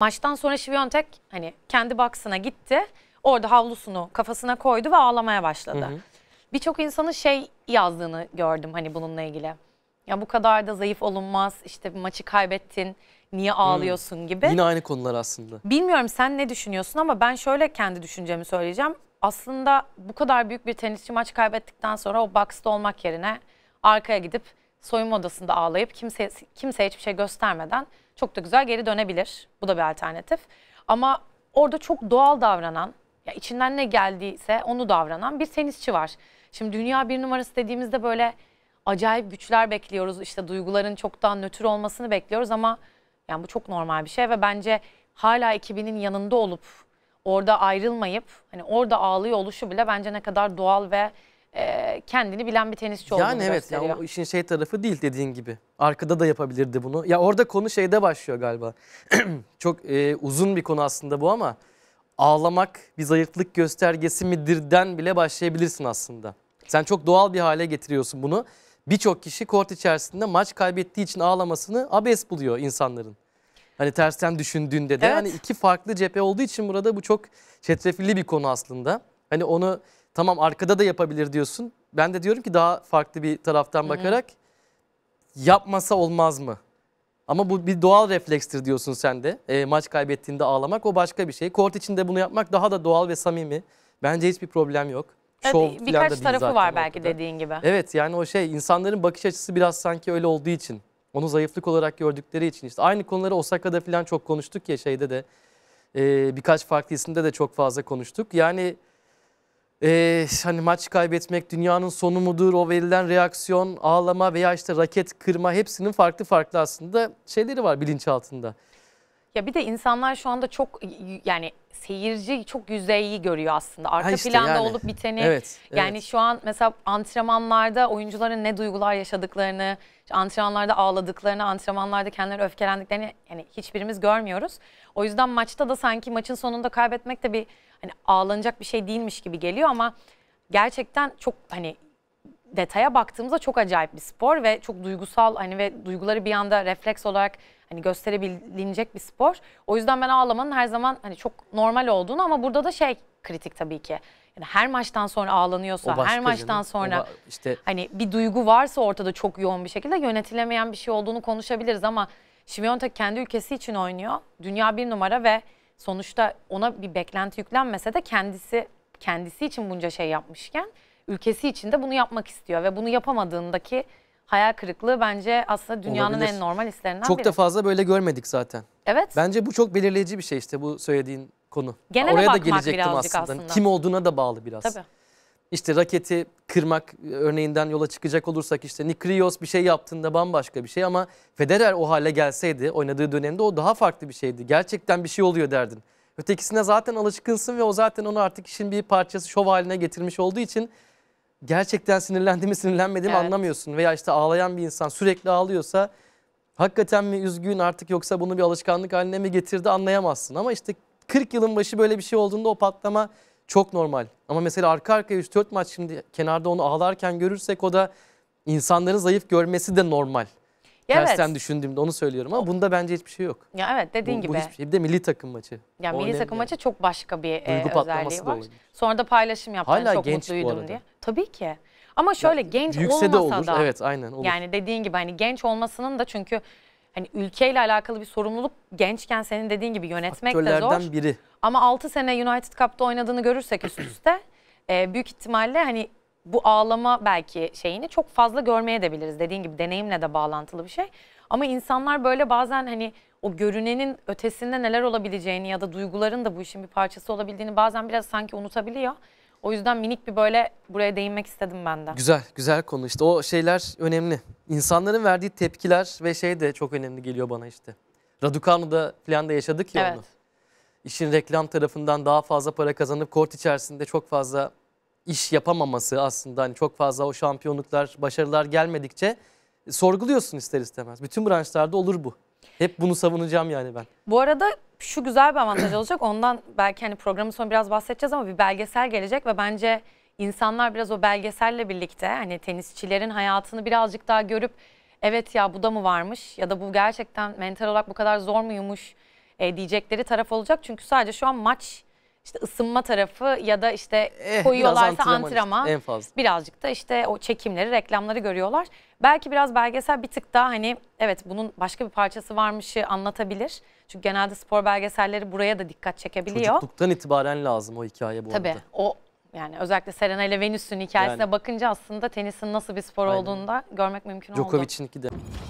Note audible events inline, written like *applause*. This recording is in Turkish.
Maçtan sonra Şiviyontek hani kendi baksına gitti. Orada havlusunu kafasına koydu ve ağlamaya başladı. Birçok insanın şey yazdığını gördüm hani bununla ilgili. Ya bu kadar da zayıf olunmaz işte maçı kaybettin niye ağlıyorsun gibi. Yine aynı konular aslında. Bilmiyorum sen ne düşünüyorsun ama ben şöyle kendi düşüncemi söyleyeceğim. Aslında bu kadar büyük bir tenisçi maç kaybettikten sonra o box'ta olmak yerine arkaya gidip soyunma odasında ağlayıp kimse kimseye hiçbir şey göstermeden çok da güzel geri dönebilir. Bu da bir alternatif. Ama orada çok doğal davranan, ya içinden ne geldiyse onu davranan bir tenisçi var. Şimdi dünya bir numarası dediğimizde böyle acayip güçler bekliyoruz. İşte duyguların çoktan nötr olmasını bekliyoruz ama yani bu çok normal bir şey ve bence hala ekibinin yanında olup orada ayrılmayıp hani orada ağlıyor oluşu bile bence ne kadar doğal ve e, kendini bilen bir tenisçi olduğunu yani evet, gösteriyor. Yani evet işin şey tarafı değil dediğin gibi. Arkada da yapabilirdi bunu. Ya orada konu şeyde başlıyor galiba. *clears throat* Çok e, uzun bir konu aslında bu ama ağlamak bir zayıflık göstergesi midirden bile başlayabilirsin aslında. Sen çok doğal bir hale getiriyorsun bunu. Birçok kişi kort içerisinde maç kaybettiği için ağlamasını abes buluyor insanların. Hani tersten düşündüğünde de hani evet. hani iki farklı cephe olduğu için burada bu çok çetrefilli bir konu aslında. Hani onu Tamam arkada da yapabilir diyorsun. Ben de diyorum ki daha farklı bir taraftan bakarak Hı-hı. yapmasa olmaz mı? Ama bu bir doğal reflekstir diyorsun sen de. E, maç kaybettiğinde ağlamak o başka bir şey. Kort içinde bunu yapmak daha da doğal ve samimi. Bence hiçbir problem yok. Şov evet, birkaç tarafı var belki ortada. dediğin gibi. Evet yani o şey insanların bakış açısı biraz sanki öyle olduğu için. Onu zayıflık olarak gördükleri için işte aynı konuları Osaka'da falan çok konuştuk ya şeyde de. E, birkaç farklı isimde de çok fazla konuştuk. Yani e, hani maç kaybetmek dünyanın sonu mudur o verilen reaksiyon ağlama veya işte raket kırma hepsinin farklı farklı aslında şeyleri var bilinçaltında. Ya bir de insanlar şu anda çok yani seyirci çok yüzeyi görüyor aslında. Arka işte planda yani. olup biteni. Evet, yani evet. şu an mesela antrenmanlarda oyuncuların ne duygular yaşadıklarını, antrenmanlarda ağladıklarını, antrenmanlarda kendileri öfkelendiklerini yani hiçbirimiz görmüyoruz. O yüzden maçta da sanki maçın sonunda kaybetmek de bir hani ağlanacak bir şey değilmiş gibi geliyor ama gerçekten çok hani detaya baktığımızda çok acayip bir spor ve çok duygusal hani ve duyguları bir anda refleks olarak hani gösterebilinecek bir spor. O yüzden ben ağlamanın her zaman hani çok normal olduğunu ama burada da şey kritik tabii ki. Yani her maçtan sonra ağlanıyorsa, her maçtan canım. sonra işte hani bir duygu varsa ortada çok yoğun bir şekilde yönetilemeyen bir şey olduğunu konuşabiliriz ama Şimiyontek kendi ülkesi için oynuyor. Dünya bir numara ve sonuçta ona bir beklenti yüklenmese de kendisi kendisi için bunca şey yapmışken ülkesi için de bunu yapmak istiyor ve bunu yapamadığındaki hayal kırıklığı bence aslında dünyanın Olabilir. en normal hislerinden çok biri. Çok da fazla böyle görmedik zaten. Evet. Bence bu çok belirleyici bir şey işte bu söylediğin konu. Genele Oraya da gelecektim aslında. Hani aslında. Kim olduğuna da bağlı biraz. Tabii. İşte raketi kırmak e, örneğinden yola çıkacak olursak işte Nikrios bir şey yaptığında bambaşka bir şey ama Federer o hale gelseydi oynadığı dönemde o daha farklı bir şeydi. Gerçekten bir şey oluyor derdin. Ötekisine zaten alışkınsın ve o zaten onu artık işin bir parçası şov haline getirmiş olduğu için gerçekten sinirlendi mi sinirlenmedi mi evet. anlamıyorsun. Veya işte ağlayan bir insan sürekli ağlıyorsa hakikaten mi üzgün artık yoksa bunu bir alışkanlık haline mi getirdi anlayamazsın. Ama işte 40 yılın başı böyle bir şey olduğunda o patlama çok normal. Ama mesela arka arkaya 3-4 maç şimdi kenarda onu ağlarken görürsek o da insanların zayıf görmesi de normal. Evet. Tersten evet. düşündüğümde onu söylüyorum ama bunda bence hiçbir şey yok. Ya evet dediğin bu, gibi. Bu hiçbir şey. Bir de milli takım maçı. Ya milli takım maçı çok başka bir e, Duygu e, özelliği var. Sonra da paylaşım yaptım çok genç mutluydum diye. Tabii ki. Ama şöyle ya, genç olmasa de olur. da. Evet aynen olur. Yani dediğin gibi hani genç olmasının da çünkü hani ülkeyle alakalı bir sorumluluk gençken senin dediğin gibi yönetmek de zor. biri. Ama 6 sene United Cup'ta oynadığını görürsek üst üste *clears throat* e, büyük ihtimalle hani bu ağlama belki şeyini çok fazla görmeye de biliriz. Dediğin gibi deneyimle de bağlantılı bir şey. Ama insanlar böyle bazen hani o görünenin ötesinde neler olabileceğini ya da duyguların da bu işin bir parçası olabildiğini bazen biraz sanki unutabiliyor. O yüzden minik bir böyle buraya değinmek istedim ben de. Güzel, güzel konu işte. O şeyler önemli. İnsanların verdiği tepkiler ve şey de çok önemli geliyor bana işte. Raducanu'da falan da yaşadık ya evet. onu işin reklam tarafından daha fazla para kazanıp kort içerisinde çok fazla iş yapamaması aslında hani çok fazla o şampiyonluklar, başarılar gelmedikçe e, sorguluyorsun ister istemez. Bütün branşlarda olur bu. Hep bunu savunacağım yani ben. Bu arada şu güzel bir avantaj olacak. Ondan belki hani programın sonu biraz bahsedeceğiz ama bir belgesel gelecek ve bence insanlar biraz o belgeselle birlikte hani tenisçilerin hayatını birazcık daha görüp evet ya bu da mı varmış ya da bu gerçekten mental olarak bu kadar zor muymuş e, diyecekleri taraf olacak. Çünkü sadece şu an maç işte ısınma tarafı ya da işte eh, koyuyorlarsa antrenman işte, en fazla. birazcık da işte o çekimleri, reklamları görüyorlar. Belki biraz belgesel bir tık daha hani evet bunun başka bir parçası varmışı anlatabilir. Çünkü genelde spor belgeselleri buraya da dikkat çekebiliyor. Çocukluktan itibaren lazım o hikaye bu Tabii, arada. Tabii o yani özellikle Serena ile Venüs'ün hikayesine yani. bakınca aslında tenisin nasıl bir spor Aynen. olduğunu da görmek mümkün Djokovic'inki oldu. Djokovic'inki de.